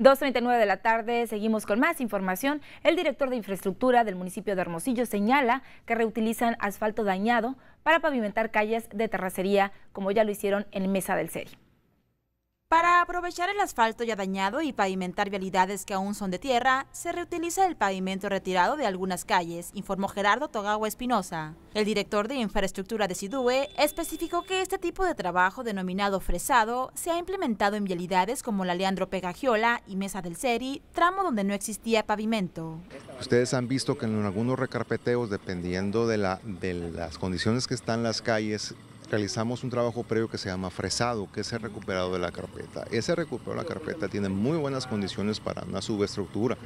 2.39 de la tarde, seguimos con más información. El director de infraestructura del municipio de Hermosillo señala que reutilizan asfalto dañado para pavimentar calles de terracería, como ya lo hicieron en Mesa del serio para aprovechar el asfalto ya dañado y pavimentar vialidades que aún son de tierra, se reutiliza el pavimento retirado de algunas calles, informó Gerardo Togawa Espinosa. El director de infraestructura de SIDUE especificó que este tipo de trabajo denominado fresado se ha implementado en vialidades como la Leandro Pegagiola y Mesa del Seri, tramo donde no existía pavimento. Ustedes han visto que en algunos recarpeteos, dependiendo de, de las condiciones que están las calles realizamos un trabajo previo que se llama fresado, que es el recuperado de la carpeta. Ese recuperado de la carpeta tiene muy buenas condiciones para una subestructura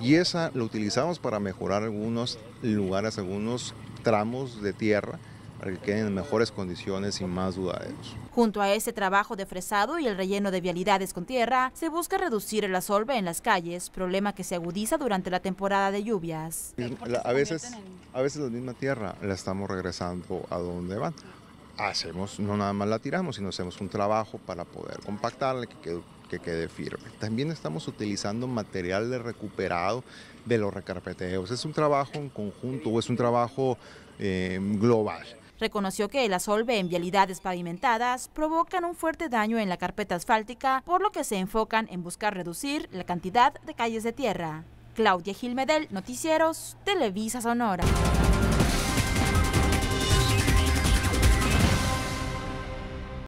y esa lo utilizamos para mejorar algunos lugares, algunos tramos de tierra para que queden en mejores condiciones y más dudaderos. Junto a ese trabajo de fresado y el relleno de vialidades con tierra, se busca reducir el asolve en las calles, problema que se agudiza durante la temporada de lluvias. A veces, a veces la misma tierra la estamos regresando a donde van hacemos, no nada más la tiramos, sino hacemos un trabajo para poder compactarla, que quede, firme. También estamos utilizando material de recuperado de los recarpeteos. Es un trabajo en conjunto o es un trabajo eh, global. Reconoció que el asolve en vialidades pavimentadas provocan un fuerte daño en la carpeta asfáltica, por lo que se enfocan en buscar reducir la cantidad de calles de tierra. Claudia Gilmedel, Noticieros, Televisa Sonora.